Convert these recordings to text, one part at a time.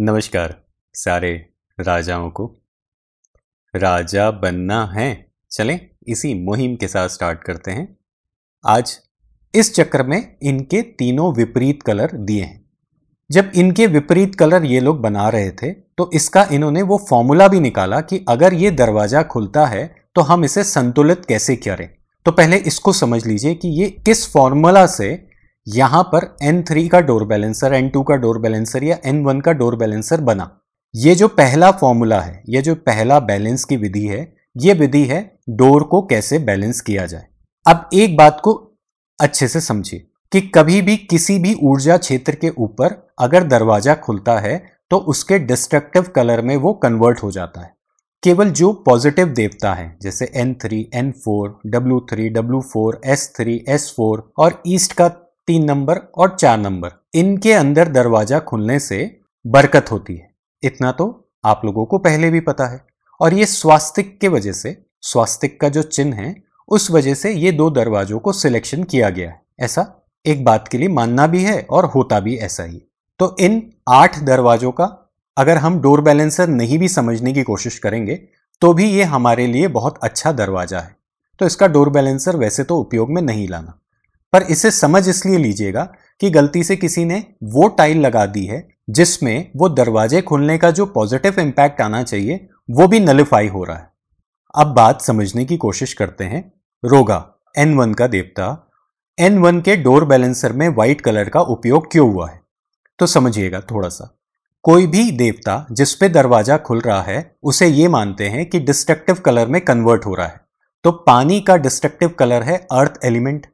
नमस्कार सारे राजाओं को राजा बनना है चलें इसी मुहिम के साथ स्टार्ट करते हैं आज इस चक्र में इनके तीनों विपरीत कलर दिए हैं जब इनके विपरीत कलर ये लोग बना रहे थे तो इसका इन्होंने वो फॉर्मूला भी निकाला कि अगर ये दरवाज़ा खुलता है तो हम इसे संतुलित कैसे करें तो पहले इसको समझ लीजिए कि ये किस फॉर्मूला से यहां पर N3 का डोर बैलेंसर N2 का डोर बैलेंसर या N1 का डोर बैलेंसर बना ये जो पहला फॉर्मूला है ये जो पहला बैलेंस की विधि है ये विधि है डोर को कैसे बैलेंस किया जाए अब एक बात को अच्छे से समझिए कि कभी भी किसी भी ऊर्जा क्षेत्र के ऊपर अगर दरवाजा खुलता है तो उसके डिस्ट्रक्टिव कलर में वो कन्वर्ट हो जाता है केवल जो पॉजिटिव देवता है जैसे N3, N4, W3, W4, S3, S4 और ईस्ट का तीन नंबर और चार नंबर इनके अंदर दरवाजा खुलने से बरकत होती है इतना तो आप लोगों को पहले भी पता है और ये स्वास्तिक के वजह से स्वास्तिक का जो चिन्ह है उस वजह से ये दो दरवाजों को सिलेक्शन किया गया है ऐसा एक बात के लिए मानना भी है और होता भी ऐसा ही तो इन आठ दरवाजों का अगर हम डोर बैलेंसर नहीं भी समझने की कोशिश करेंगे तो भी ये हमारे लिए बहुत अच्छा दरवाजा है तो इसका डोर बैलेंसर वैसे तो उपयोग में नहीं लाना पर इसे समझ इसलिए लीजिएगा कि गलती से किसी ने वो टाइल लगा दी है जिसमें वो दरवाजे खुलने का जो पॉजिटिव इम्पैक्ट आना चाहिए वो भी नलिफाई हो रहा है अब बात समझने की कोशिश करते हैं रोगा एन वन का देवता एन वन के डोर बैलेंसर में व्हाइट कलर का उपयोग क्यों हुआ है तो समझिएगा थोड़ा सा कोई भी देवता जिस पे दरवाजा खुल रहा है उसे ये मानते हैं कि डिस्ट्रक्टिव कलर में कन्वर्ट हो रहा है तो पानी का डिस्ट्रक्टिव कलर है earth element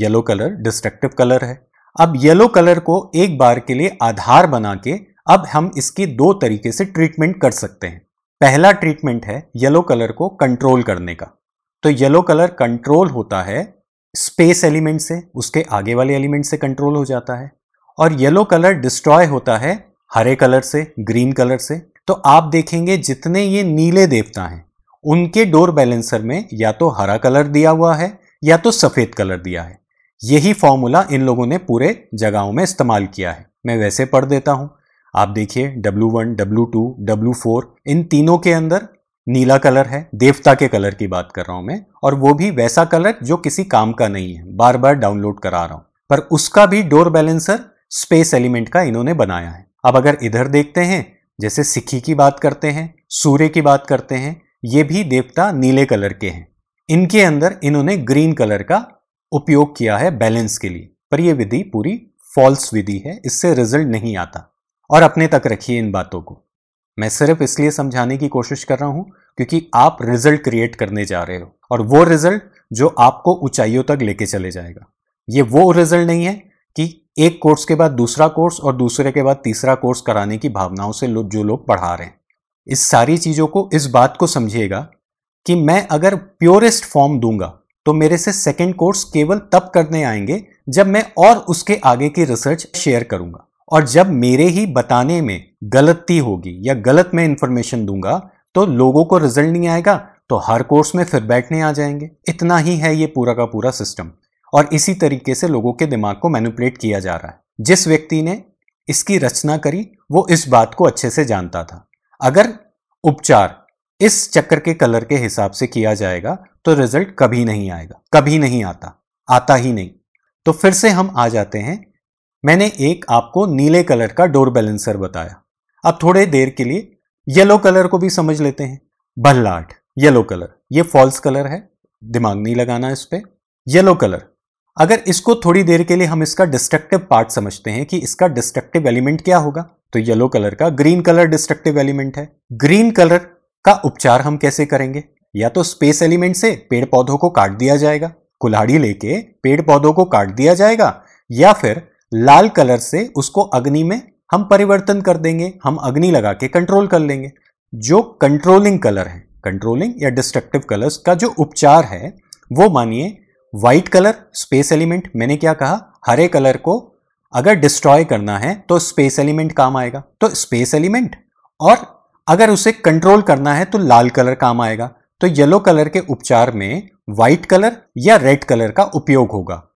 yellow colour destructive colour है अब येलो कलर को एक बार के लिए आधार बना के अब हम इसकी दो तरीके से ट्रीटमेंट कर सकते हैं पहला ट्रीटमेंट है येलो कलर को कंट्रोल करने का तो येलो कलर कंट्रोल होता है स्पेस एलिमेंट से उसके आगे वाले एलिमेंट से कंट्रोल हो जाता है और येलो कलर डिस्ट्रॉय होता है हरे कलर से ग्रीन कलर से तो आप देखेंगे जितने ये नीले देवता हैं उनके डोर बैलेंसर में या तो हरा कलर दिया हुआ है या तो सफ़ेद कलर दिया है यही फॉर्मूला इन लोगों ने पूरे जगहों में इस्तेमाल किया है मैं वैसे पढ़ देता हूं आप देखिए W1, one W two W four इन तीनों के अंदर नीला कलर है देवता के कलर की बात कर रहा हूं मैं और वो भी वैसा कलर जो किसी काम का नहीं है बार बार डाउनलोड करा रहा हूं पर उसका भी डोर बैलेंसर स्पेस एलिमेंट का इन्होंने बनाया है अब अगर इधर देखते हैं जैसे सिक्खी की बात करते हैं सूर्य की बात करते हैं ये भी देवता नीले कलर के हैं इनके अंदर इन्होंने ग्रीन कलर का उपयोग किया है बैलेंस के लिए पर यह विधि पूरी फॉल्स विधि है इससे रिजल्ट नहीं आता और अपने तक रखिए इन बातों को मैं सिर्फ इसलिए समझाने की कोशिश कर रहा हूं क्योंकि आप रिजल्ट क्रिएट करने जा रहे हो और वो रिजल्ट जो आपको ऊंचाइयों तक लेके चले जाएगा ये वो रिजल्ट नहीं है कि एक कोर्स के बाद दूसरा कोर्स और दूसरे के बाद तीसरा कोर्स कराने की भावनाओं से लोग जो लोग पढ़ा रहे हैं इस सारी चीज़ों को इस बात को समझिएगा कि मैं अगर प्योरेस्ट फॉर्म दूंगा तो मेरे से सेकेंड कोर्स केवल तब करने आएंगे जब मैं और उसके आगे की रिसर्च शेयर करूंगा और जब मेरे ही बताने में गलती होगी या गलत मैं इंफॉर्मेशन दूंगा तो लोगों को रिजल्ट नहीं आएगा तो हर कोर्स में फिर बैठने आ जाएंगे इतना ही है ये पूरा का पूरा सिस्टम और इसी तरीके से लोगों के दिमाग को मैनिपुलेट किया जा रहा है जिस व्यक्ति ने इसकी रचना करी वो इस बात को अच्छे से जानता था अगर उपचार इस चक्कर के कलर के हिसाब से किया जाएगा तो रिजल्ट कभी नहीं आएगा कभी नहीं आता आता ही नहीं तो फिर से हम आ जाते हैं मैंने एक आपको नीले कलर का डोर बैलेंसर बताया अब थोड़े देर के लिए येलो कलर को भी समझ लेते हैं भल्लाट येलो कलर ये फॉल्स कलर है दिमाग नहीं लगाना इस पर येलो कलर अगर इसको थोड़ी देर के लिए हम इसका डिस्ट्रक्टिव पार्ट समझते हैं कि इसका डिस्ट्रक्टिव एलिमेंट क्या होगा तो येलो कलर का ग्रीन कलर डिस्ट्रक्टिव एलिमेंट है ग्रीन कलर का उपचार हम कैसे करेंगे या तो स्पेस एलिमेंट से पेड़ पौधों को काट दिया जाएगा कुल्हाड़ी लेके पेड़ पौधों को काट दिया जाएगा या फिर लाल कलर से उसको अग्नि में हम परिवर्तन कर देंगे हम अग्नि लगा के कंट्रोल कर लेंगे जो कंट्रोलिंग कलर है कंट्रोलिंग या डिस्ट्रक्टिव कलर्स का जो उपचार है वो मानिए वाइट कलर स्पेस एलिमेंट मैंने क्या कहा हरे कलर को अगर डिस्ट्रॉय करना है तो स्पेस एलिमेंट काम आएगा तो स्पेस एलिमेंट और अगर उसे कंट्रोल करना है तो लाल कलर काम आएगा तो येलो कलर के उपचार में व्हाइट कलर या रेड कलर का उपयोग होगा